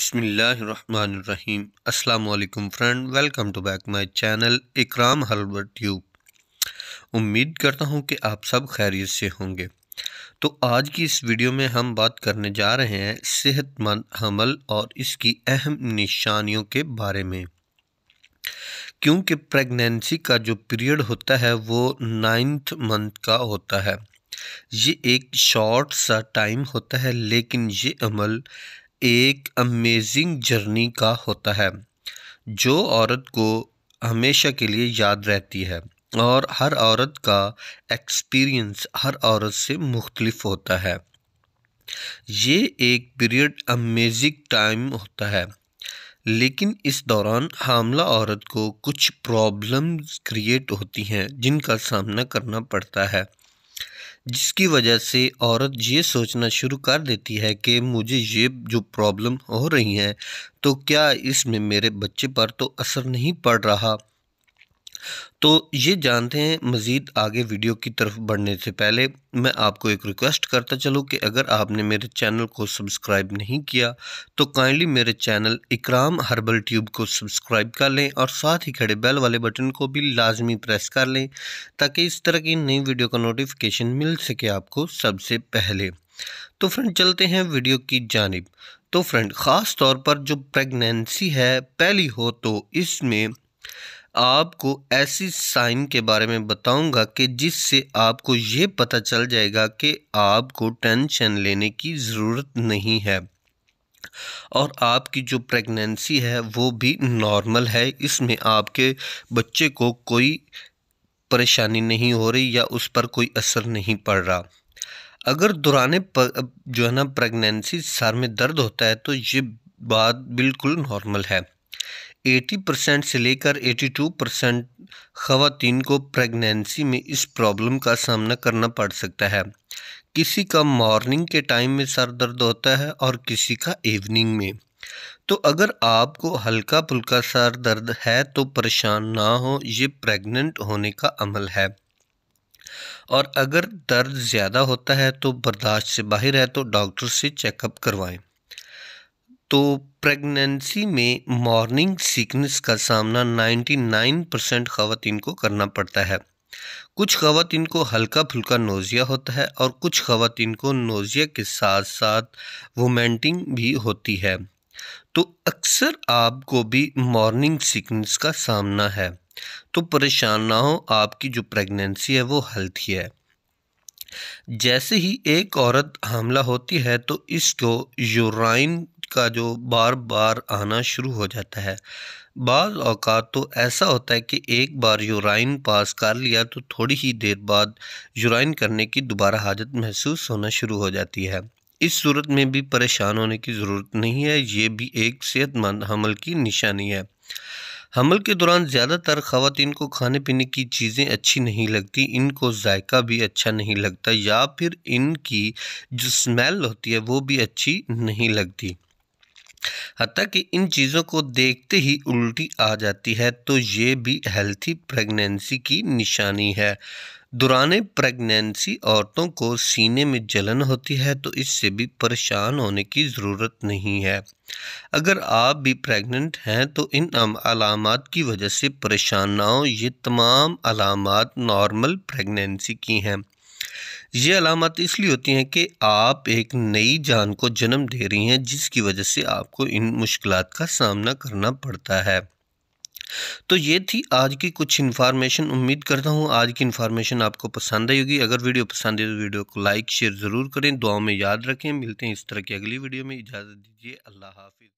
बिसमीम् अल्लाम friend welcome to back my channel Ikram हलवर tube उम्मीद करता हूँ कि आप सब खैरियत से होंगे तो आज की इस वीडियो में हम बात करने जा रहे हैं सेहतमंद हमल और इसकी अहम निशानियों के बारे में क्योंकि प्रेगनेंसी का जो पीरियड होता है वो नाइन्थ मंथ का होता है ये एक शॉर्ट सा टाइम होता है लेकिन ये अमल एक अमेजिंग जर्नी का होता है जो औरत को हमेशा के लिए याद रहती है और हर औरत का एक्सपीरियंस हर औरत से मुख्तलफ होता है ये एक पीरियड अमेजिंग टाइम होता है लेकिन इस दौरान हामला औरत को कुछ प्रॉब्लम्स क्रिएट होती हैं जिनका सामना करना पड़ता है जिसकी वजह से औरत ये सोचना शुरू कर देती है कि मुझे ये जो प्रॉब्लम हो रही हैं तो क्या इसमें मेरे बच्चे पर तो असर नहीं पड़ रहा तो ये जानते हैं मज़ीद आगे वीडियो की तरफ बढ़ने से पहले मैं आपको एक रिक्वेस्ट करता चलूँ कि अगर आपने मेरे चैनल को सब्सक्राइब नहीं किया तो काइंडली मेरे चैनल इकराम हर्बल ट्यूब को सब्सक्राइब कर लें और साथ ही खड़े बेल वाले बटन को भी लाजमी प्रेस कर लें ताकि इस तरह की नई वीडियो का नोटिफिकेशन मिल सके आपको सबसे पहले तो फ्रेंड चलते हैं वीडियो की जानब तो फ्रेंड ख़ास तौर पर जो प्रेगनेंसी है पहली हो तो इसमें आपको ऐसी साइन के बारे में बताऊंगा कि जिससे आपको ये पता चल जाएगा कि आपको टेंशन लेने की ज़रूरत नहीं है और आपकी जो प्रेगनेंसी है वो भी नॉर्मल है इसमें आपके बच्चे को कोई परेशानी नहीं हो रही या उस पर कोई असर नहीं पड़ रहा अगर दुराने पर जो है ना प्रेगनेंसी सर में दर्द होता है तो ये बात बिल्कुल नॉर्मल है 80 परसेंट से लेकर 82 परसेंट खातन को प्रेगनेंसी में इस प्रॉब्लम का सामना करना पड़ सकता है किसी का मॉर्निंग के टाइम में सर दर्द होता है और किसी का इवनिंग में तो अगर आपको हल्का फुल्का सर दर्द है तो परेशान ना हो ये प्रेग्नेंट होने का अमल है और अगर दर्द ज़्यादा होता है तो बर्दाश्त से बाहर है तो डॉक्टर से चेकअप करवाएं तो प्रेगनेंसी में मॉर्निंग सिकनेस का सामना 99 परसेंट खातन को करना पड़ता है कुछ खातन को हल्का फुल्का नोज़िया होता है और कुछ खातन को नोज़िया के साथ साथ वोमेंटिंग भी होती है तो अक्सर आपको भी मॉर्निंग सिकनेस का सामना है तो परेशान ना हो आपकी जो प्रेगनेंसी है वो हेल्थी है जैसे ही एक औरत हमला होती है तो इसको यूराइन का जो बार बार आना शुरू हो जाता है बाज़ अवकात तो ऐसा होता है कि एक बार यूराइन पास कर लिया तो थोड़ी ही देर बाद यूराइन करने की दोबारा हाजत महसूस होना शुरू हो जाती है इस सूरत में भी परेशान होने की ज़रूरत नहीं है ये भी एक सेहतमंद हमल की निशानी है हमल के दौरान ज़्यादातर ख़वान को खाने पीने की चीज़ें अच्छी नहीं लगती इनको जायका भी अच्छा नहीं लगता या फिर इनकी जो स्मेल होती है वो भी अच्छी नहीं लगती कि इन चीज़ों को देखते ही उल्टी आ जाती है तो ये भी हेल्थी प्रेगनेंसी की निशानी है दुराने प्रेगनेंसी औरतों को सीने में जलन होती है तो इससे भी परेशान होने की ज़रूरत नहीं है अगर आप भी प्रेग्नेंट हैं तो इन अलामत की वजह से परेशान ना हो ये तमाम अलामत नॉर्मल प्रेगनेंसी की हैं ये अलामत इसलिए होती हैं कि आप एक नई जान को जन्म दे रही हैं जिसकी वजह से आपको इन मुश्किल का सामना करना पड़ता है तो ये थी आज की कुछ इन्फॉर्मेशन उम्मीद करता हूँ आज की इन्फॉर्मेशन आपको पसंद आई होगी अगर वीडियो पसंद है तो वीडियो को लाइक शेयर ज़रूर करें दुआओं में याद रखें मिलते हैं इस तरह की अगली वीडियो में इजाज़त दीजिए अल्लाह हाफिज़